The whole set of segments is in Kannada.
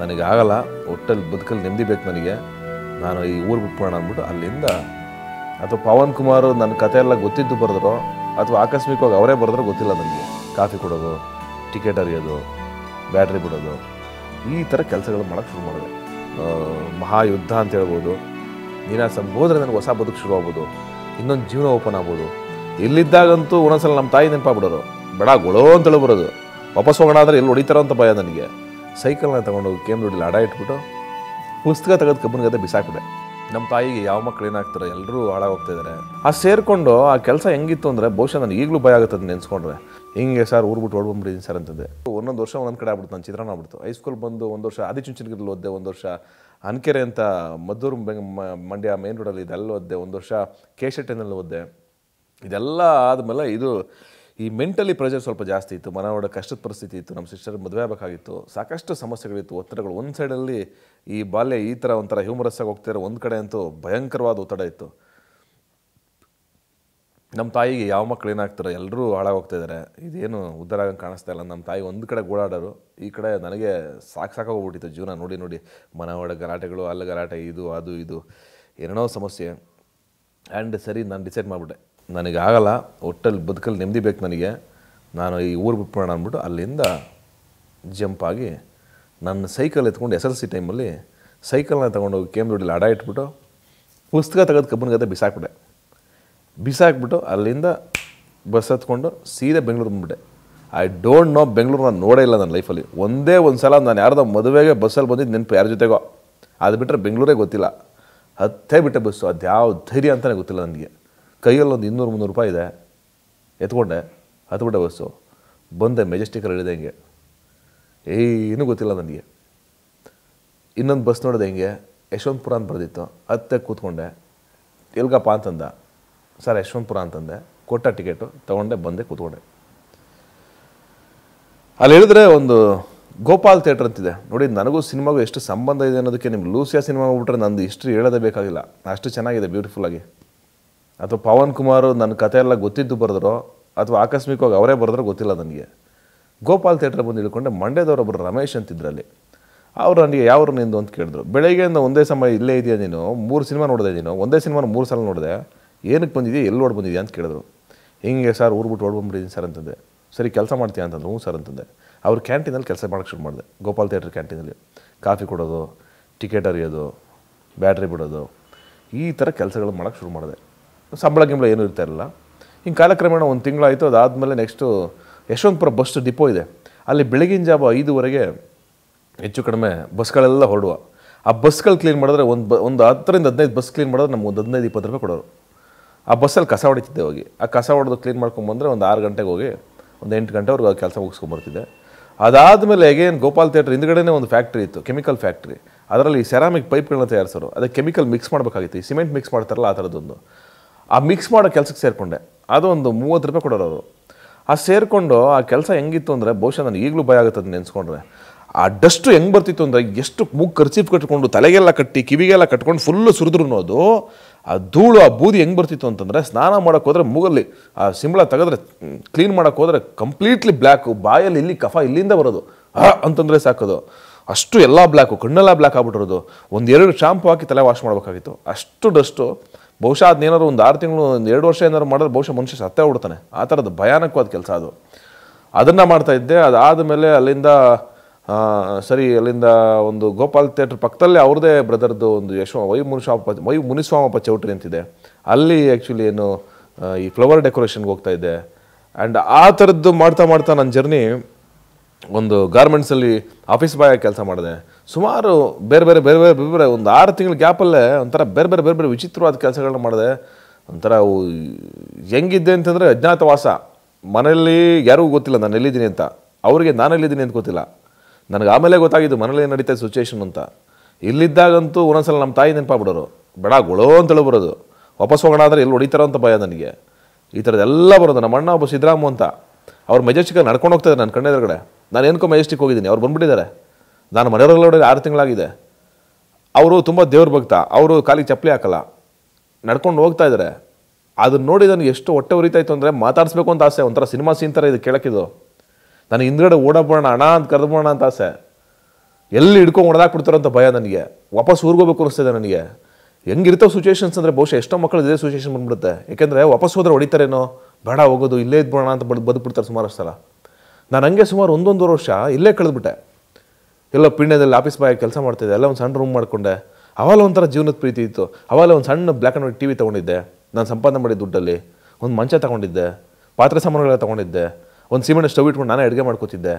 ನನಗೆ ಆಗಲ್ಲ ಒಟ್ಟಲ್ಲಿ ಬದುಕಲ್ಲಿ ನೆಮ್ಮದಿ ಬೇಕು ನನಗೆ ನಾನು ಈ ಊರು ಮಾಡೋಣ ಅಂದ್ಬಿಟ್ಟು ಅಲ್ಲಿಂದ ಅಥವಾ ಪವನ್ ಕುಮಾರ್ ನನ್ನ ಕತೆ ಎಲ್ಲ ಗೊತ್ತಿದ್ದು ಬರೆದ್ರು ಅಥವಾ ಆಕಸ್ಮಿಕವಾಗಿ ಅವರೇ ಬರೆದ್ರು ಗೊತ್ತಿಲ್ಲ ನನಗೆ ಕಾಫಿ ಕೊಡೋದು ಟಿಕೆಟ್ ಅರಿಯೋದು ಬ್ಯಾಟ್ರಿ ಬಿಡೋದು ಈ ಥರ ಕೆಲಸಗಳು ಮಾಡೋಕ್ಕೆ ಶುರು ಮಾಡಿದೆ ಮಹಾಯುದ್ಧ ಅಂತ ಹೇಳ್ಬೋದು ನೀನಾಸಮ್ ಹೋದರೆ ನನಗೆ ಹೊಸ ಬದುಕು ಶುರು ಆಗ್ಬೋದು ಇನ್ನೊಂದು ಜೀವನ ಓಪನ್ ಆಗ್ಬೋದು ಇಲ್ಲಿದ್ದಾಗಂತೂ ಒಂದೊಂದ್ಸಲ ನಮ್ಮ ತಾಯಿ ನೆನಪಾಗ್ಬಿಡೋರು ಬೇಡ ಗೊಳೋ ಅಂತೇಳಿ ಬರೋದು ವಾಪಸ್ ಹೋಗೋಣ ಆದರೆ ಎಲ್ಲಿ ಹೊಡಿತಾರೋ ಅಂತ ಭಯ ನನಗೆ ಸೈಕಲ್ನ ಕೇಂದ್ರ ಕೇಂದ್ರದಲ್ಲಿ ಅಡ ಇಟ್ಬಿಟ್ಟು ಪುಸ್ತಕ ತೆಗೆದು ಕಬ್ಬನ ಗದ್ದೆ ಬಿಸಾಕ್ಬಿಟ್ಟೆ ನಮ್ಮ ತಾಯಿಗೆ ಯಾವ ಮಕ್ಕಳು ಏನಾಗ್ತಾರೆ ಎಲ್ಲರೂ ಹಾಳಾಗೋಗ್ತಾ ಇದ್ದಾರೆ ಆ ಸೇರಿಕೊಂಡು ಆ ಕೆಲಸ ಹೆಂಗಿತ್ತು ಅಂದರೆ ಬಹುಶಃ ನನಗೆ ಈಗಲೂ ಭಯ ಆಗುತ್ತೆ ಅದನ್ನ ನೆನೆಸ್ಕೊಂಡ್ರೆ ಹಿಂಗೆ ಸರ್ ಊರ್ಬಿಟ್ಟು ಓಡ್ಬಂದ್ಬಿಡಿದ್ದೀನಿ ಸರ್ ಅಂತಂದೆ ಒಂದೊಂದು ವರ್ಷ ಒಂದೊಂದು ಕಡೆ ಆಗ್ಬಿಡ್ತು ನಾನು ಚಿತ್ರಾನ್ನ ಆಗ್ಬಿಡ್ತು ಹೈಸ್ಕೂಲ್ ಬಂದು ಒಂದು ವರ್ಷ ಆದಿಚುಂಚನಗಿರಲ್ಲಿ ಓದ್ದೆ ಒಂದು ವರ್ಷ ಅನ್ಕೆರೆ ಅಂತ ಮದ್ದೂರು ಬೆಂಗ್ ಮಂಡ್ಯ ಮೇನ್ ರೋಡಲ್ಲಿ ಇದೆಲ್ಲ ಓದ್ದೆ ಒಂದು ವರ್ಷ ಟೆನಲ್ಲಿ ಓದ್ದೆ ಇದೆಲ್ಲ ಆದಮೇಲೆ ಇದು ಈ ಮೆಂಟಲಿ ಪ್ರೆಷರ್ ಸ್ವಲ್ಪ ಜಾಸ್ತಿ ಇತ್ತು ಮನವಡ ಕಷ್ಟದ ಪರಿಸ್ಥಿತಿ ಇತ್ತು ನಮ್ಮ ಸಿಸ್ಟರ್ ಮದುವೆ ಆಗಬೇಕಾಗಿತ್ತು ಸಾಕಷ್ಟು ಸಮಸ್ಯೆಗಳಿತ್ತು ಒತ್ತಡಗಳು ಒಂದು ಸೈಡಲ್ಲಿ ಈ ಬಾಲ್ಯ ಈ ಥರ ಒಂಥರ ಹ್ಯೂಮರಸ್ ಆಗಿ ಹೋಗ್ತಿರೋ ಒಂದು ಕಡೆ ಅಂತೂ ಭಯಂಕರವಾದ ಒತ್ತಡ ಇತ್ತು ನಮ್ಮ ತಾಯಿಗೆ ಯಾವ ಮಕ್ಕಳು ಏನಾಗ್ತಾರೆ ಎಲ್ಲರೂ ಹಾಳಾಗೋಗ್ತಾ ಇದ್ದಾರೆ ಇದೇನು ಉದ್ದಾರ ಆಗಂಗೆ ಕಾಣಿಸ್ತಾ ಇಲ್ಲ ನಮ್ಮ ತಾಯಿ ಒಂದು ಕಡೆ ಗೋಳಾಡೋರು ಈ ಕಡೆ ನನಗೆ ಸಾಕು ಸಾಕಾಗೋಗ್ಬಿಟ್ಟಿತ್ತು ಜೀವನ ನೋಡಿ ನೋಡಿ ಮನವಡ ಗಲಾಟೆಗಳು ಅಲ್ಲಿ ಗಲಾಟೆ ಇದು ಅದು ಇದು ಏನೋ ಸಮಸ್ಯೆ ಆ್ಯಂಡ್ ಸರಿ ನಾನು ಡಿಸೈಡ್ ಮಾಡಿಬಿಟ್ಟೆ ನನಗೆ ಆಗಲ್ಲ ಒಟ್ಟಲ್ಲಿ ಬದುಕಲ್ಲಿ ನೆಮ್ಮದಿ ಬೇಕು ನನಗೆ ನಾನು ಈ ಊರು ಬಿಟ್ಬಿಡೋಣ ಅಂದ್ಬಿಟ್ಟು ಅಲ್ಲಿಂದ ಜಂಪ್ ಆಗಿ ನನ್ನ ಸೈಕಲ್ ಎತ್ಕೊಂಡು ಎಸ್ ಎಲ್ ಸಿ ಟೈಮಲ್ಲಿ ಸೈಕಲ್ನ ತೊಗೊಂಡೋಗಿ ಕೇಂಬ್ರೂಡಲ್ಲಿ ಅಡ ಇಟ್ಬಿಟ್ಟು ಪುಸ್ತಕ ತೆಗೆದು ಕಬ್ಬನ ಗದ್ದೆ ಬಿಸಾಕ್ಬಿಟ್ಟೆ ಬಿಸಾಕ್ಬಿಟ್ಟು ಅಲ್ಲಿಂದ ಬಸ್ ಹತ್ಕೊಂಡು ಸೀದಾ ಬೆಂಗಳೂರು ಬಂದ್ಬಿಟ್ಟೆ ಐ ಡೋಂಟ್ ನೋ ಬೆಂಗಳೂರು ನಾನು ನೋಡೇ ಇಲ್ಲ ನನ್ನ ಲೈಫಲ್ಲಿ ಒಂದೇ ಒಂದು ಸಲ ನಾನು ಯಾರ್ದೋ ಮದುವೆಗೆ ಬಸ್ಸಲ್ಲಿ ಬಂದಿದ್ದು ನೆನಪು ಯಾರ ಜೊತೆಗೋ ಅದು ಬಿಟ್ಟರೆ ಬೆಂಗಳೂರೇ ಗೊತ್ತಿಲ್ಲ ಹತ್ತೇ ಬಿಟ್ಟೆ ಬಸ್ಸು ಅದು ಯಾವ ಧೈರ್ಯ ಅಂತಲೇ ಗೊತ್ತಿಲ್ಲ ನನಗೆ ಕೈಯಲ್ಲೊಂದು ಇನ್ನೂರು ಮುನ್ನೂರು ರೂಪಾಯಿ ಇದೆ ಎತ್ಕೊಂಡೆ ಹತ್ಬಿಟ್ಟೆ ಬಸ್ಸು ಬಂದೆ ಮೆಜೆಸ್ಟಿಕಲ್ಲಿ ಇಳಿದೆ ಹಿಂಗೆ ಏನೂ ಗೊತ್ತಿಲ್ಲ ನನಗೆ ಇನ್ನೊಂದು ಬಸ್ ನೋಡಿದೆ ಹೆಂಗೆ ಯಶವಂತಪುರ ಅಂತ ಬರೆದಿತ್ತು ಹತ್ತೆ ಕೂತ್ಕೊಂಡೆ ಎಲ್ಗಪ್ಪ ಅಂತಂದ ಸರ್ ಯಶವಂತಪುರ ಅಂತಂದೆ ಕೊಟ್ಟ ಟಿಕೆಟು ತೊಗೊಂಡೆ ಬಂದೆ ಕೂತ್ಕೊಂಡೆ ಅಲ್ಲಿ ಹೇಳಿದ್ರೆ ಒಂದು ಗೋಪಾಲ್ ಥಿಯೇಟ್ರ್ ಅಂತಿದೆ ನೋಡಿ ನನಗೂ ಸಿನಿಮಾಗೂ ಎಷ್ಟು ಸಂಬಂಧ ಇದೆ ಅನ್ನೋದಕ್ಕೆ ನಿಮ್ಗೆ ಲೂಸಿಯಾ ಸಿನಿಮಾ ಹೋಗ್ಬಿಟ್ರೆ ನಂದು ಇಷ್ಟು ಹೇಳೋದೇ ಬೇಕಾಗಿಲ್ಲ ಅಷ್ಟು ಚೆನ್ನಾಗಿದೆ ಬ್ಯೂಟಿಫುಲ್ಲಾಗಿ ಅಥವಾ ಪವನ್ ಕುಮಾರ್ ನನ್ನ ಕತೆ ಎಲ್ಲ ಗೊತ್ತಿದ್ದು ಬರೆದ್ರು ಅಥವಾ ಆಕಸ್ಮಿಕವಾಗಿ ಅವರೇ ಬರೆದ್ರು ಗೊತ್ತಿಲ್ಲ ನನಗೆ ಗೋಪಾಲ್ ಥಿಯೇಟ್ರ್ ಬಂದು ಇಳ್ಕೊಂಡೆ ಮಂಡ್ಯದವರೊಬ್ಬರು ರಮೇಶ್ ಅಂತಿದ್ರಲ್ಲಿ ಅವರು ನನಗೆ ಯಾವ್ರು ನಿಂದು ಅಂತ ಕೇಳಿದ್ರು ಬೆಳಗ್ಗೆಯಿಂದ ಒಂದೇ ಸಮಯ ಇಲ್ಲೇ ಇದೆಯಾ ನೀನು ಮೂರು ಸಿನಿಮಾ ನೋಡಿದೆ ನೀನು ಒಂದೇ ಸಿನಿಮಾನ ಮೂರು ಸಲ ನೋಡಿದೆ ಏನಕ್ಕೆ ಬಂದಿದೆಯಾ ಎಲ್ಲಿ ನೋಡಿ ಬಂದಿದೆಯಾ ಅಂತ ಕೇಳಿದ್ರು ಹಿಂಗೆ ಸರ್ ಊರು ಬಿಟ್ಟು ಬಂದ್ಬಿಡಿದ್ದೀನಿ ಸರ್ ಅಂತಂದೆ ಸರಿ ಕೆಲಸ ಮಾಡ್ತೀಯಾ ಅಂತಂದು ಹ್ಞೂ ಸರ್ ಅಂತಂದೆ ಅವ್ರು ಕ್ಯಾಂಟೀನಲ್ಲಿ ಕೆಲಸ ಮಾಡೋಕ್ಕೆ ಶುರು ಮಾಡಿದೆ ಗೋಪಾಲ್ ಥಿಯೇಟ್ರ್ ಕ್ಯಾಂಟೀನಲ್ಲಿ ಕಾಫಿ ಕೊಡೋದು ಟಿಕೆಟ್ ಅರಿಯೋದು ಬ್ಯಾಟ್ರಿ ಬಿಡೋದು ಈ ಥರ ಕೆಲಸಗಳು ಮಾಡೋಕ್ಕೆ ಶುರು ಮಾಡಿದೆ ಸಂಬಳ ಗಿಂಬಳ ಏನೂ ಇರ್ತಾ ಇರಲಿಲ್ಲ ಹಿಂಗೆ ಕಾಲಕ್ರಮೇಣ ಒಂದು ತಿಂಗಳಾಯಿತು ಅದಾದಮೇಲೆ ನೆಕ್ಸ್ಟು ಯಶವಂತಪುರ ಬಸ್ ಡಿಪೋ ಇದೆ ಅಲ್ಲಿ ಬೆಳಗಿನ ಜಾವ ಐದುವರೆಗೆ ಹೆಚ್ಚು ಕಡಿಮೆ ಬಸ್ಗಳೆಲ್ಲ ಹೊರಡುವ ಆ ಬಸ್ಗಳು ಕ್ಲೀನ್ ಮಾಡಿದ್ರೆ ಒಂದು ಬ ಒಂದು ಹತ್ತರಿಂದ ಹದಿನೈದು ಬಸ್ ಕ್ಲೀನ್ ಮಾಡಿದ್ರೆ ನಮ್ಗೆ ಒಂದು ಹದಿನೈದು ಇಪ್ಪತ್ತು ರೂಪಾಯಿ ಕೊಡೋರು ಆ ಬಸ್ಸಲ್ಲಿ ಕಸ ಹೊಡಿತಿದ್ದೆ ಹೋಗಿ ಆ ಕಸ ಹೊಡೆದು ಕ್ಲೀನ್ ಮಾಡ್ಕೊಂಬಂದರೆ ಒಂದು ಆರು ಗಂಟೆಗೆ ಹೋಗಿ ಒಂದು ಎಂಟು ಗಂಟೆವರೆಗೂ ಆ ಕೆಲಸ ಮುಗಿಸ್ಕೊಂಬರ್ತಿದ್ದೆ ಅದಾದಮೇಲೆ ಅಗೇನ್ ಗೋಪಾಲ್ ಥಿಯೇಟ್ರ್ ಹಿಂದ್ಗಡೆನೇ ಒಂದು ಫ್ಯಾಕ್ಟ್ರಿ ಇತ್ತು ಕೆಮಿಕಲ್ ಫ್ಯಾಕ್ಟ್ರಿ ಅದರಲ್ಲಿ ಸೆರಾಮಿಕ್ ಪೈಪ್ಗಳನ್ನ ತಯಾರಿಸೋರು ಅದಕ್ಕೆ ಕೆಮಿಕಲ್ ಮಿಕ್ಸ್ ಮಾಡಬೇಕಾಗಿತ್ತು ಈ ಸಿಮೆಂಟ್ ಮಿಕ್ಸ್ ಮಾಡ್ತಾರಲ್ಲ ಆ ಥರದ್ದೊಂದು ಆ ಮಿಕ್ಸ್ ಮಾಡೋ ಕೆಲಸಕ್ಕೆ ಸೇರಿಕೊಂಡೆ ಅದು ಒಂದು ಮೂವತ್ತು ರೂಪಾಯಿ ಕೊಡೋರು ಅವರು ಆ ಸೇರಿಕೊಂಡು ಆ ಕೆಲಸ ಹೆಂಗಿತ್ತು ಅಂದರೆ ಬಹುಶಃ ನನಗೆ ಈಗಲೂ ಭಯ ಆಗುತ್ತೆ ಅದನ್ನ ನೆನೆಸ್ಕೊಂಡ್ರೆ ಆ ಡಸ್ಟು ಹೆಂಗೆ ಬರ್ತಿತ್ತು ಅಂದರೆ ಎಷ್ಟು ಮೂಗ್ ಖರ್ಚಿಪ್ ಕಟ್ಕೊಂಡು ತಲೆಗೆಲ್ಲ ಕಟ್ಟಿ ಕಿವಿಗೆಲ್ಲ ಕಟ್ಕೊಂಡು ಫುಲ್ಲು ಸುರಿದ್ರು ಅದು ಆ ಧೂಳು ಆ ಬೂದಿ ಹೆಂಗೆ ಬರ್ತಿತ್ತು ಅಂತಂದರೆ ಸ್ನಾನ ಮಾಡೋಕ್ಕೆ ಹೋದರೆ ಮೂಗಲ್ಲಿ ಆ ಸಿಂಬಳ ತೆಗೆದ್ರೆ ಕ್ಲೀನ್ ಮಾಡೋಕ್ಕೆ ಹೋದರೆ ಕಂಪ್ಲೀಟ್ಲಿ ಬ್ಲ್ಯಾಕು ಬಾಯಲ್ಲಿ ಇಲ್ಲಿ ಕಫ ಇಲ್ಲಿಂದ ಬರೋದು ಅಂತಂದರೆ ಸಾಕೋದು ಅಷ್ಟು ಎಲ್ಲ ಬ್ಲ್ಯಾಕು ಕಣ್ಣೆಲ್ಲ ಬ್ಲ್ಯಾಕ್ ಆಗ್ಬಿಟ್ಟಿರೋದು ಒಂದೆರಡು ಶಾಂಪು ಹಾಕಿ ತಲೆ ವಾಶ್ ಮಾಡಬೇಕಾಗಿತ್ತು ಅಷ್ಟು ಡಸ್ಟು ಬಹುಶಃ ಅದನ್ನೇನಾದ್ರು ಒಂದು ಆರು ತಿಂಗಳು ಒಂದು ಎರಡು ವರ್ಷ ಏನಾದ್ರು ಮಾಡಿದ್ರೆ ಬಹುಶಃ ಮನುಷ್ಯ ಸತ್ತೇ ಹುಡ್ತಾನೆ ಆ ಥರದ್ದು ಭಯಾನಕವಾದ ಕೆಲಸ ಅದು ಅದನ್ನು ಮಾಡ್ತಾ ಇದ್ದೆ ಅದಾದ ಮೇಲೆ ಅಲ್ಲಿಂದ ಸರಿ ಅಲ್ಲಿಂದ ಒಂದು ಗೋಪಾಲ್ ಥಿಯೇಟ್ರ್ ಪಕ್ಕದಲ್ಲೇ ಅವ್ರದೇ ಬ್ರದರ್ದು ಒಂದು ಯಶೋ ವೈ ಮುನಿಸ್ವಾಮ ವೈ ಮುನಿಸ್ವಾಮಪ್ಪ ಚೌಟ್ರಿ ಅಂತಿದೆ ಅಲ್ಲಿ ಆ್ಯಕ್ಚುಲಿ ಏನು ಈ ಫ್ಲವರ್ ಡೆಕೋರೇಷನ್ಗೆ ಹೋಗ್ತಾ ಇದ್ದೆ ಆ್ಯಂಡ್ ಆ ಥರದ್ದು ಮಾಡ್ತಾ ಮಾಡ್ತಾ ನನ್ನ ಜರ್ನಿ ಒಂದು ಗಾರ್ಮೆಂಟ್ಸಲ್ಲಿ ಆಫೀಸ್ ಬಾಯ್ ಕೆಲಸ ಮಾಡಿದೆ ಸುಮಾರು ಬೇರೆ ಬೇರೆ ಬೇರೆ ಬೇರೆ ಬೇರೆ ಬೇರೆ ಒಂದು ಆರು ತಿಂಗಳ ಗ್ಯಾಪಲ್ಲೇ ಒಂಥರ ಬೇರೆ ಬೇರೆ ಬೇರೆ ಬೇರೆ ವಿಚಿತ್ರವಾದ ಕೆಲಸಗಳನ್ನ ಮಾಡಿದೆ ಒಂಥರ ಹೆಂಗಿದ್ದೆ ಅಂತಂದರೆ ಅಜ್ಞಾತವಾಸ ಮನೆಯಲ್ಲಿ ಯಾರಿಗೂ ಗೊತ್ತಿಲ್ಲ ನಾನು ಎಲ್ಲಿದ್ದೀನಿ ಅಂತ ಅವರಿಗೆ ನಾನು ಎಲ್ಲಿದ್ದೀನಿ ಅಂತ ಗೊತ್ತಿಲ್ಲ ನನಗೆ ಆಮೇಲೆ ಗೊತ್ತಾಗಿದ್ದು ಮನೇಲಿ ಏನು ನಡೀತಾ ಸಿಚುವೇಶನ್ ಅಂತ ಇಲ್ಲಿದ್ದಾಗಂತೂ ಒಂದೊಂದ್ಸಲ ನಮ್ಮ ತಾಯಿ ನೆನಪಾಗ್ಬಿಡೋರು ಬೇಡ ಗೊಳೋ ಅಂತೇಳಿ ಬರೋದು ವಾಪಸ್ ಹೋಗೋಣ ಆದರೆ ಎಲ್ಲಿ ಹೊಡಿತಾರೋ ಅಂತ ಭಯ ನನಗೆ ಈ ಥರದ್ದೆಲ್ಲ ಬರೋದು ನಮ್ಮ ಅಣ್ಣ ಒಬ್ಬ ಸಿದ್ದರಾಮು ಅಂತ ಅವ್ರು ಮೆಜೆಸ್ಟಿಕಲ್ಲಿ ನಡ್ಕೊಂಡು ಹೋಗ್ತಾಯಿದ್ದಾರೆ ನನ್ನ ಕಣ್ಣೆದುರುಗಡೆ ನಾನು ಏನಕ್ಕೋ ಮೆಜೆಸ್ಟಿಕ್ ಹೋಗಿದ್ದೀನಿ ಅವ್ರು ಬಂದ್ಬಿಟ್ಟಿದ್ದಾರೆ ನಾನು ಮನೆಯವರೆಲ್ಲ ಆರು ತಿಂಗಳಾಗಿದೆ ಅವರು ತುಂಬ ದೇವ್ರ ಭಕ್ತ ಅವರು ಕಾಲಿಗೆ ಚಪ್ಪಲಿ ಹಾಕಲ್ಲ ನಡ್ಕೊಂಡು ಹೋಗ್ತಾ ಇದ್ದಾರೆ ಅದನ್ನ ನೋಡಿ ನನಗೆ ಎಷ್ಟು ಹೊಟ್ಟೆ ಉರಿತಾಯಿತ್ತು ಅಂದರೆ ಮಾತಾಡಿಸ್ಬೇಕು ಅಂತ ಆಸೆ ಒಂಥರ ಸಿನಿಮಾ ಸೀನ್ ಥರ ಇದು ಕೇಳೋಕ್ಕಿದು ನಾನು ಹಿಂದ್ಗಡೆ ಓಡಬೋಣ ಅಣ್ಣ ಅಂತ ಕರೆದ್ಬೋಣ ಅಂತ ಆಸೆ ಎಲ್ಲಿ ಹಿಡ್ಕೊಂಡು ಹೊಡೆದಾಕ್ಬಿಡ್ತಾರೋ ಅಂತ ಭಯ ನನಗೆ ವಾಪಸ್ ಹೋಗ್ಬೇಕು ಅನಿಸ್ತಿದೆ ನನಗೆ ಹೆಂಗಿರ್ತವೆ ಸಿಚುವೇಷನ್ಸ್ ಅಂದರೆ ಬಹುಶಃ ಎಷ್ಟೋ ಮಕ್ಕಳು ಇದೇ ಸಿಚುವೇಷನ್ ಬಂದ್ಬಿಡುತ್ತೆ ಏಕೆಂದರೆ ವಾಪಸ್ ಹೋದ್ರೆ ಹೊಡಿತಾರೇನೋ ಬೇಡ ಹೋಗೋದು ಇಲ್ಲೇ ಇದ್ಬೋಣ ಅಂತ ಬದು ಬದುಕ್ಬಿಡ್ತಾರೆ ಸುಮಾರಷ್ಟು ಸಲ ನಾನು ಹಂಗೆ ಸುಮಾರು ಒಂದೊಂದೂವರೆ ವರ್ಷ ಇಲ್ಲೇ ಕಳೆದ್ಬಿಟ್ಟೆ ಎಲ್ಲೋ ಪಿಣ್ಯದಲ್ಲಿ ಆಫೀಸ್ ಬಾಯಿ ಕೆಲಸ ಮಾಡ್ತಿದ್ದೆ ಎಲ್ಲ ಒಂದು ಸಣ್ಣ ರೂಮ್ ಮಾಡಿಕೊಂಡೆ ಅವಾಗ ಒಂಥರ ಜೀವನದ ಪ್ರೀತಿ ಇತ್ತು ಅವಾಗೆ ಒಂದು ಸಣ್ಣ black and white T V ತೊಗೊಂಡಿದ್ದೆ ನಾನು ಸಂಪಾದನೆ ಮಾಡಿದ ದುಡ್ಡಲ್ಲಿ ಒಂದು ಮಂಚ ತೊಗೊಂಡಿದ್ದೆ ಪಾತ್ರೆ ಸಾಮಾನುಗಳೆಲ್ಲ ತೊಗೊಂಡಿದ್ದೆ ಒಂದು ಸಿಮೆಂಟ್ ಸ್ಟವ್ ಇಟ್ಕೊಂಡು ನಾನೇ ಅಡುಗೆ ಮಾಡ್ಕೋತಿದ್ದೆ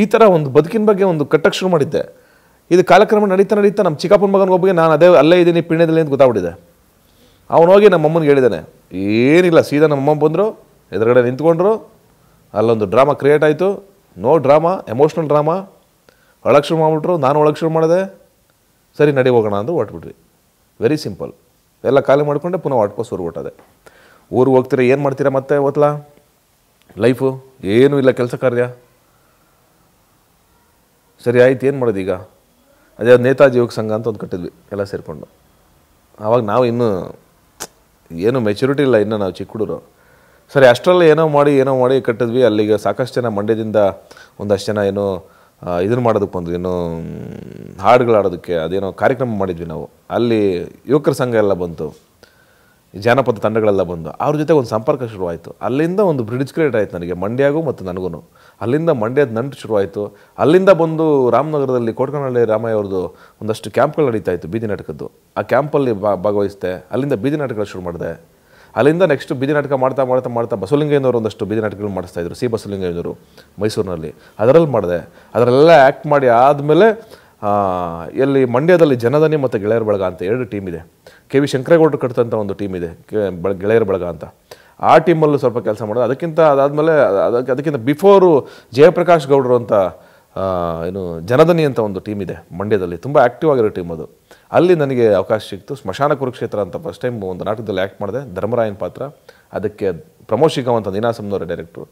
ಈ ಥರ ಒಂದು ಬದುಕಿನ ಬಗ್ಗೆ ಒಂದು ಕಟ್ಟಕ್ಕೆ ಶುರು ಮಾಡಿದ್ದೆ ಇದು ಕಾಲಕ್ರಮ ನಡೀತಾ ನಡೀತಾ ನಮ್ಮ ಚಿಕ್ಕಪ್ಪನ ಮಗನ ಒಬ್ಬಗೆ ನಾನು ಅದೇ ಅಲ್ಲೇ ಇದ್ದೀನಿ ಪಿಣ್ಯದಲ್ಲಿ ಅಂತ ಗೊತ್ತಾಗ್ಬಿಟ್ಟಿದೆ ಅವನು ಹೋಗಿ ನಮ್ಮ ಅಮ್ಮನಿಗೆ ಹೇಳಿದ್ದಾನೆ ಏನಿಲ್ಲ ಸೀದಾ ನಮ್ಮಮ್ಮ ಬಂದರು ಎದುರುಗಡೆ ನಿಂತ್ಕೊಂಡ್ರು ಅಲ್ಲೊಂದು ಡ್ರಾಮಾ ಕ್ರಿಯೇಟ್ ಆಯಿತು ನೋ ಡ್ರಾಮಾ ಎಮೋಷ್ನಲ್ ಡ್ರಾಮಾ ಒಳಗೆ ಶುರು ಮಾಡಿಬಿಟ್ರು ನಾನು ಒಳಗೆ ಶುರು ಮಾಡಿದೆ ಸರಿ ನಡಿ ಹೋಗೋಣ ಅಂದು ಹೊಟ್ಬಿಟ್ರಿ ವೆರಿ ಸಿಂಪಲ್ ಎಲ್ಲ ಖಾಲಿ ಮಾಡಿಕೊಂಡೆ ಪುನಃ ವಾಟ್ಕೋಸ್ ಊರು ಹೊಟ್ಟದೆ ಊರಿಗೆ ಹೋಗ್ತೀರಾ ಏನು ಮಾಡ್ತೀರಾ ಮತ್ತೆ ಓದ್ಲಾ ಲೈಫು ಏನೂ ಇಲ್ಲ ಕೆಲಸ ಕಾರ್ಯ ಸರಿ ಆಯ್ತು ಏನು ಮಾಡೋದು ಈಗ ಅದೇ ನೇತಾಜಿ ಯುವಕ ಸಂಘ ಅಂತ ಒಂದು ಕಟ್ಟಿದ್ವಿ ಎಲ್ಲ ಸೇರಿಕೊಂಡು ಆವಾಗ ನಾವು ಇನ್ನೂ ಏನು ಮೆಚುರಿಟಿ ಇಲ್ಲ ಇನ್ನೂ ನಾವು ಚಿಕ್ಕ ಹುಡುಗರು ಸರಿ ಅಷ್ಟರಲ್ಲಿ ಏನೋ ಮಾಡಿ ಏನೋ ಮಾಡಿ ಕಟ್ಟಿದ್ವಿ ಅಲ್ಲಿಗೆ ಸಾಕಷ್ಟು ಜನ ಮಂಡ್ಯದಿಂದ ಒಂದಷ್ಟು ಜನ ಏನೋ ಇದನ್ನು ಮಾಡೋದಕ್ಕೆ ಬಂದ್ವಿ ಏನೋ ಹಾಡುಗಳಾಡೋದಕ್ಕೆ ಅದೇನೋ ಕಾರ್ಯಕ್ರಮ ಮಾಡಿದ್ವಿ ನಾವು ಅಲ್ಲಿ ಯುವಕರ ಸಂಘ ಎಲ್ಲ ಬಂತು ಜಾನಪದ ತಂಡಗಳೆಲ್ಲ ಬಂದು ಅವ್ರ ಜೊತೆ ಒಂದು ಸಂಪರ್ಕ ಶುರುವಾಯಿತು ಅಲ್ಲಿಂದ ಒಂದು ಬ್ರಿಡ್ಜ್ ಕ್ರಿಯೇಟ್ ಆಯಿತು ನನಗೆ ಮಂಡ್ಯಗೂ ಮತ್ತು ನನಗೂ ಅಲ್ಲಿಂದ ಮಂಡ್ಯದ ನಂಟು ಶುರುವಾಯಿತು ಅಲ್ಲಿಂದ ಬಂದು ರಾಮನಗರದಲ್ಲಿ ಕೋಟ್ಕನಹಳ್ಳಿ ರಾಮಯ್ಯ ಅವ್ರದ್ದು ಒಂದಷ್ಟು ಕ್ಯಾಂಪ್ಗಳು ನಡೀತಾ ಇತ್ತು ಬೀದಿ ನಾಟಕದ್ದು ಆ ಕ್ಯಾಂಪಲ್ಲಿ ಭಾಗವಹಿಸಿದೆ ಅಲ್ಲಿಂದ ಬೀದಿ ನಾಟಕಗಳು ಶುರು ಮಾಡಿದೆ ಅಲ್ಲಿಂದ ನೆಕ್ಸ್ಟ್ ಬೀದಿ ನಾಟಕ ಮಾಡ್ತಾ ಮಾಡ್ತಾ ಮಾಡ್ತಾ ಬಸವಲಿಂಗಯ್ಯನವರು ಒಂದಷ್ಟು ಬೀದಿ ನಾಟಕಗಳು ಮಾಡಿಸ್ತಾ ಇದ್ರು ಸಿ ಬಸವಲಿಂಗಯ್ಯನವರು ಮೈಸೂರಿನಲ್ಲಿ ಅದರಲ್ಲಿ ಮಾಡಿದೆ ಅದರಲ್ಲೆಲ್ಲ ಆ್ಯಕ್ಟ್ ಮಾಡಿ ಆದಮೇಲೆ ಎಲ್ಲಿ ಮಂಡ್ಯದಲ್ಲಿ ಜನಧನಿ ಮತ್ತು ಗೆಳೆಯರ ಬಳಗ ಅಂತ ಎರಡು ಟೀಮ್ ಇದೆ ಕೆ ವಿ ಶಂಕರೇಗೌಡರು ಕಟ್ಟಿದಂಥ ಒಂದು ಟೀಮ್ ಇದೆ ಗೆಳೆಯರ ಬಳಗ ಅಂತ ಆ ಟೀಮಲ್ಲೂ ಸ್ವಲ್ಪ ಕೆಲಸ ಮಾಡಿದೆ ಅದಕ್ಕಿಂತ ಅದಾದಮೇಲೆ ಅದಕ್ಕೆ ಅದಕ್ಕಿಂತ ಬಿಫೋರು ಜಯಪ್ರಕಾಶ್ ಗೌಡರು ಅಂತ ಏನು ಜನಧನಿ ಅಂತ ಒಂದು ಟೀಮ್ ಇದೆ ಮಂಡ್ಯದಲ್ಲಿ ತುಂಬ ಆ್ಯಕ್ಟಿವ್ ಆಗಿರೋ ಟೀಮ್ ಅದು ಅಲ್ಲಿ ನನಗೆ ಅವಕಾಶ ಸಿಕ್ತು ಸ್ಮಶಾನ ಕುರುಕ್ಷೇತ್ರ ಅಂತ ಫಸ್ಟ್ ಟೈಮ್ ಒಂದು ನಾಟಕದಲ್ಲಿ ಆ್ಯಕ್ಟ್ ಮಾಡಿದೆ ಧರ್ಮರಾಯನ್ ಪಾತ್ರ ಅದಕ್ಕೆ ಪ್ರಮೋದ್ ಅಂತ ನೀನಾಸಮ್ನವರ ಡೈರೆಕ್ಟ್ರು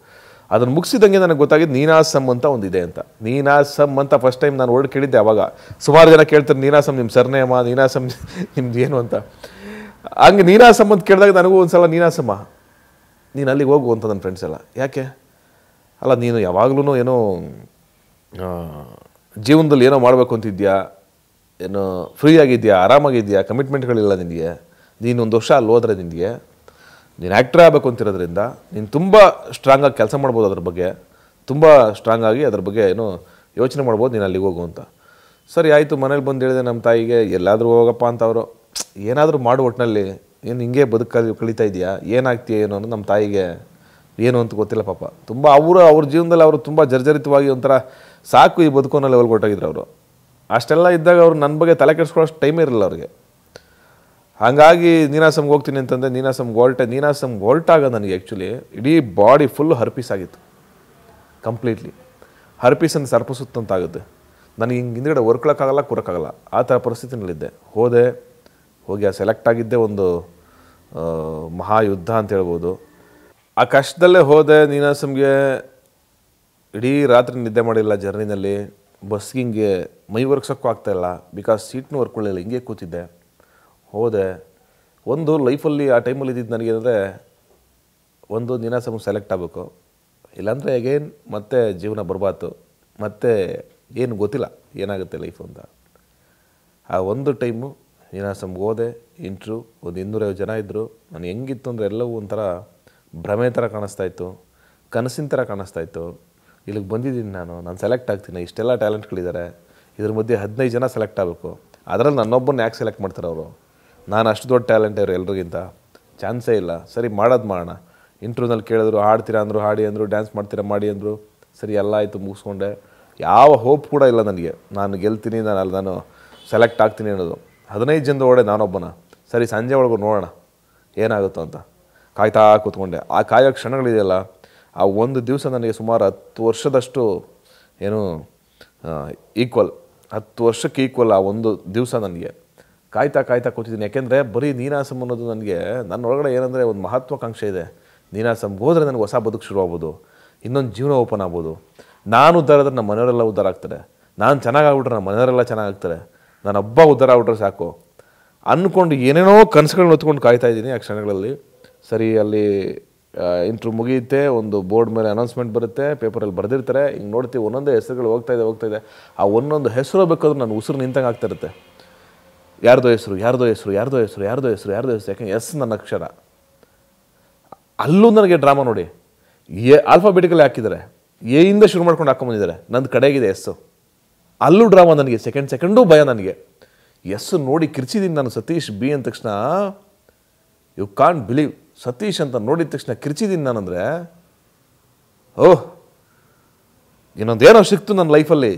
ಅದನ್ನು ಮುಗಿಸಿದಂಗೆ ನನಗೆ ಗೊತ್ತಾಗಿದ್ದು ನೀನಾಸಮ್ ಅಂತ ಒಂದು ಇದೆ ಅಂತ ನೀನಾಸಮ್ ಅಂತ ಫಸ್ಟ್ ಟೈಮ್ ನಾನು ವರ್ಡ್ ಕೇಳಿದ್ದೆ ಅವಾಗ ಸುಮಾರು ಜನ ಕೇಳ್ತಾರೆ ನೀನಾಸಮ್ ನಿಮ್ಮ ಸರ್ನೇಮ ನೀನಾಸಮ್ ನಿಮ್ದು ಏನು ಅಂತ ಹಂಗೆ ನೀನಾಸಮ್ ಅಂತ ಕೇಳಿದಾಗ ನನಗೂ ಒಂದು ಸಲ ನೀನಾಸಮ್ಮ ನೀನು ಅಲ್ಲಿಗೆ ಹೋಗು ಅಂತ ನನ್ನ ಫ್ರೆಂಡ್ಸ್ ಎಲ್ಲ ಯಾಕೆ ಅಲ್ಲ ನೀನು ಯಾವಾಗಲೂ ಏನೋ ಜೀವನದಲ್ಲಿ ಏನೋ ಮಾಡಬೇಕು ಅಂತಿದ್ಯಾ ಏನು ಫ್ರೀ ಆಗಿದೆಯಾ ಆರಾಮಾಗಿದೆಯಾ ಕಮಿಟ್ಮೆಂಟ್ಗಳಿಲ್ಲ ನಿನಗೆ ನೀನು ಒಂದು ವರ್ಷ ಅಲ್ಲಿ ಹೋದ್ರೆ ನಿನಗೆ ನೀನು ಆ್ಯಕ್ಟ್ರ್ ಆಗಬೇಕು ಅಂತಿರೋದ್ರಿಂದ ನೀನು ತುಂಬ ಸ್ಟ್ರಾಂಗಾಗಿ ಕೆಲಸ ಮಾಡ್ಬೋದು ಅದ್ರ ಬಗ್ಗೆ ತುಂಬ ಸ್ಟ್ರಾಂಗಾಗಿ ಅದ್ರ ಬಗ್ಗೆ ಏನು ಯೋಚನೆ ಮಾಡ್ಬೋದು ನೀನು ಅಲ್ಲಿಗೆ ಹೋಗು ಅಂತ ಸರಿ ಆಯಿತು ಮನೇಲಿ ಬಂದು ಹೇಳಿದೆ ನಮ್ಮ ತಾಯಿಗೆ ಎಲ್ಲಾದರೂ ಹೋಗಪ್ಪ ಅಂತ ಅವರು ಏನಾದರೂ ಮಾಡು ಒಟ್ಟಿನಲ್ಲಿ ಏನು ಹಿಂಗೆ ಬದುಕಲ್ಲಿ ಕಳೀತಾ ಇದೆಯಾ ಏನಾಗ್ತೀಯ ಏನು ಅನ್ನೋದು ನಮ್ಮ ತಾಯಿಗೆ ಏನು ಅಂತ ಗೊತ್ತಿಲ್ಲ ಪಾಪ ತುಂಬ ಅವರು ಅವ್ರ ಜೀವನದಲ್ಲಿ ಅವರು ತುಂಬ ಜರ್ಜರಿತವಾಗಿ ಒಂಥರ ಸಾಕು ಈ ಬದುಕೋನಲ್ಲಿ ಹೋಗಿದ್ರು ಅವರು ಅಷ್ಟೆಲ್ಲ ಇದ್ದಾಗ ಅವ್ರು ನನ್ನ ಬಗ್ಗೆ ತಲೆ ಕೆಡಿಸ್ಕೊಳ್ಳೋಷ್ಟು ಟೈಮ್ ಇರಲಿಲ್ಲ ಅವ್ರಿಗೆ ಹಾಗಾಗಿ ನೀನಾಸಮ್ಗೆ ಹೋಗ್ತೀನಿ ಅಂತಂದರೆ ನೀನಾಸಮ್ಗೆ ನೀನಾಸಮ್ ನೀನಾಸಮ್ ಗೋಲ್ಟಾಗ ನನಗೆ ಆ್ಯಕ್ಚುಲಿ ಇಡೀ ಬಾಡಿ ಫುಲ್ ಹರ್ಪೀಸ್ ಆಗಿತ್ತು ಕಂಪ್ಲೀಟ್ಲಿ ಹರ್ಪೀಸನ್ನು ಸರ್ಪಿಸುತ್ತಂತಾಗುತ್ತೆ ನನಗೆ ಹಿಂಗೆ ಹಿಂದ್ಗಡೆ ಹೊರ್ಕೊಳಕ್ಕಾಗಲ್ಲ ಕೂರಕ್ಕಾಗಲ್ಲ ಆ ಥರ ಪರಿಸ್ಥಿತಿನಲ್ಲಿದ್ದೆ ಹೋದೆ ಹೋಗಿ ಆ ಸೆಲೆಕ್ಟ್ ಆಗಿದ್ದೆ ಒಂದು ಮಹಾಯುದ್ಧ ಅಂತ ಹೇಳ್ಬೋದು ಆ ಕಷ್ಟದಲ್ಲೇ ಹೋದೆ ನೀನಾಸಮ್ಗೆ ಇಡೀ ರಾತ್ರಿ ನಿದ್ದೆ ಮಾಡಿಲ್ಲ ಜರ್ನಿನಲ್ಲಿ ಬಸ್ಗೆ ಹಿಂಗೆ ಮೈ ಒರ್ಗ್ಸೋಕ್ಕೂ ಆಗ್ತಾಯಿಲ್ಲ ಬಿಕಾಸ್ ಸೀಟ್ನು ಹೊರ್ಕೊಳ್ಳಿಲ್ಲ ಹಿಂಗೆ ಕೂತಿದ್ದೆ ಹೋದೆ ಒಂದು ಲೈಫಲ್ಲಿ ಆ ಟೈಮಲ್ಲಿ ಇದ್ದಿದ್ದು ನನಗೇನಂದರೆ ಒಂದು ದಿನ ಸಮ ಸೆಲೆಕ್ಟ್ ಆಗಬೇಕು ಇಲ್ಲಾಂದರೆ ಅಗೇನ್ ಮತ್ತೆ ಜೀವನ ಬರಬಾರ್ದು ಮತ್ತೆ ಏನು ಗೊತ್ತಿಲ್ಲ ಏನಾಗುತ್ತೆ ಲೈಫ್ ಅಂತ ಆ ಒಂದು ಟೈಮು ನೀನಾಸಮ್ಗೆ ಹೋದೆ ಇಂಟ್ರು ಒಂದು ಇನ್ನೂರೈವತ್ತು ಜನ ಇದ್ದರು ನಾನು ಹೆಂಗಿತ್ತು ಅಂದರೆ ಎಲ್ಲವೂ ಒಂಥರ ಭ್ರಮೆ ಥರ ಕಾಣಿಸ್ತಾಯಿತ್ತು ಕನಸಿನ ಥರ ಕಾಣಿಸ್ತಾಯಿತ್ತು ಇಲ್ಲಿಗೆ ಬಂದಿದ್ದೀನಿ ನಾನು ನಾನು ಸೆಲೆಕ್ಟ್ ಆಗ್ತೀನಿ ಇಷ್ಟೆಲ್ಲ ಟ್ಯಾಲೆಂಟ್ಗಳಿದ್ದಾರೆ ಇದ್ರ ಮಧ್ಯೆ ಹದಿನೈದು ಜನ ಸೆಲೆಕ್ಟ್ ಆಗಬೇಕು ಅದರಲ್ಲಿ ನನ್ನೊಬ್ಬನ ಯಾಕೆ ಸೆಲೆಕ್ಟ್ ಮಾಡ್ತಾರೆ ಅವರು ನಾನು ಅಷ್ಟು ದೊಡ್ಡ ಟ್ಯಾಲೆಂಟ್ ಇವರು ಎಲ್ರಿಗಿಂತ ಚಾನ್ಸೇ ಇಲ್ಲ ಸರಿ ಮಾಡೋದು ಮಾಡೋಣ ಇಂಟ್ರ್ಯೂನಲ್ಲಿ ಕೇಳಿದ್ರು ಹಾಡ್ತೀರಾ ಅಂದರು ಹಾಡಿ ಅಂದರು ಡ್ಯಾನ್ಸ್ ಮಾಡ್ತೀರಾ ಮಾಡಿ ಅಂದರು ಸರಿ ಎಲ್ಲ ಆಯಿತು ಮುಗಿಸ್ಕೊಂಡೆ ಯಾವ ಹೋಪ್ ಕೂಡ ಇಲ್ಲ ನನಗೆ ನಾನು ಗೆಲ್ತೀನಿ ನಾನು ಅಲ್ಲಿ ನಾನು ಸೆಲೆಕ್ಟ್ ಆಗ್ತೀನಿ ಅನ್ನೋದು ಹದಿನೈದು ಜನದ ಒಡೆ ನಾನೊಬ್ಬನ ಸರಿ ಸಂಜೆ ಒಳಗೂ ನೋಡೋಣ ಏನಾಗುತ್ತೋ ಅಂತ ಕಾಯ್ತಾ ಕೂತ್ಕೊಂಡೆ ಆ ಕಾಯೋ ಕ್ಷಣಗಳಿದೆಯಲ್ಲ ಆ ಒಂದು ದಿವಸ ನನಗೆ ಸುಮಾರು ಹತ್ತು ವರ್ಷದಷ್ಟು ಏನು ಈಕ್ವಲ್ ಹತ್ತು ವರ್ಷಕ್ಕೆ ಈಕ್ವಲ್ ಆ ಒಂದು ದಿವಸ ನನಗೆ ಕಾಯ್ತಾ ಕಾಯ್ತಾ ಕೂತಿದ್ದೀನಿ ಯಾಕೆಂದರೆ ಬರೀ ನೀನಾಸಂ ಅನ್ನೋದು ನನಗೆ ನನ್ನೊಳಗಡೆ ಏನಂದರೆ ಒಂದು ಮಹತ್ವಾಕಾಂಕ್ಷೆ ಇದೆ ನೀನಾಸಂಗೆ ಹೋದರೆ ನನಗೆ ಹೊಸ ಬದುಕು ಶುರು ಆಗ್ಬೋದು ಇನ್ನೊಂದು ಜೀವನ ಓಪನ್ ಆಗ್ಬೋದು ನಾನು ಉದ್ಧಾರ ಆದರೆ ನಮ್ಮ ಮನೆಯವರೆಲ್ಲ ಉದ್ದಾರ ಆಗ್ತಾರೆ ನಾನು ಚೆನ್ನಾಗಾಗ್ಬಿಟ್ರೆ ನಮ್ಮ ಮನೆಯವರೆಲ್ಲ ಚೆನ್ನಾಗಾಗ್ತಾರೆ ನಾನು ಹಬ್ಬ ಉದ್ಧಾರ ಆಗ್ಬಿಟ್ರೆ ಸಾಕು ಅಂದ್ಕೊಂಡು ಏನೇನೋ ಕನಸುಗಳನ್ನ ಹೊತ್ಕೊಂಡು ಕಾಯ್ತಾ ಇದ್ದೀನಿ ಆ ಕ್ಷಣಗಳಲ್ಲಿ ಸರಿ ಅಲ್ಲಿ ಇಂಟ್ರೂ ಮುಗಿಯುತ್ತೆ ಒಂದು ಬೋರ್ಡ್ ಮೇಲೆ ಅನೌನ್ಸ್ಮೆಂಟ್ ಬರುತ್ತೆ ಪೇಪರಲ್ಲಿ ಬರೆದಿರ್ತಾರೆ ಹಿಂಗೆ ನೋಡ್ತೀವಿ ಒಂದೊಂದೇ ಹೆಸರುಗಳು ಹೋಗ್ತಾ ಇದೆ ಹೋಗ್ತಾ ಇದೆ ಆ ಒಂದೊಂದು ಹೆಸರು ಬೇಕಾದ್ರೂ ನಾನು ಉಸಿರು ನಿಂತಂಗೆ ಆಗ್ತಿರುತ್ತೆ ಯಾರ್ದೋ ಹೆಸರು ಯಾರ್ದೋ ಹೆಸರು ಯಾರ್ದೋ ಹೆಸರು ಯಾರ್ದೋ ಹೆಸರು ಯಾರ್ದೋ ಹೆಸರು ಯಾಕೆ ಎಸ್ ನನ್ನ ಅಕ್ಷರ ಅಲ್ಲೂ ನನಗೆ ಡ್ರಾಮಾ ನೋಡಿ ಎ ಆಲ್ಫಾಬೆಟಿಕಲ್ಲಿ ಹಾಕಿದ್ದಾರೆ ಎಯಿಂದ ಶುರು ಮಾಡ್ಕೊಂಡು ಹಾಕೊಂಬಂದಿದ್ದಾರೆ ನನ್ನ ಕಡೆಗಿದೆ ಎಸ್ಸು ಅಲ್ಲೂ ಡ್ರಾಮಾ ನನಗೆ ಸೆಕೆಂಡ್ ಸೆಕೆಂಡೂ ಭಯ ನನಗೆ ಎಸ್ ನೋಡಿ ಕಿರ್ಚಿದ್ದೀನಿ ನಾನು ಸತೀಶ್ ಬಿ ಅಂದ ತಕ್ಷಣ ಯು ಕಾಂಟ್ ಬಿಲೀವ್ ಸತೀಶ್ ಅಂತ ನೋಡಿದ ತಕ್ಷಣ ಕಿರ್ಚಿದ್ದೀನಿ ನಾನಂದರೆ ಓಹ್ ಇನ್ನೊಂದೇನೋ ಸಿಕ್ತು ನನ್ನ ಲೈಫಲ್ಲಿ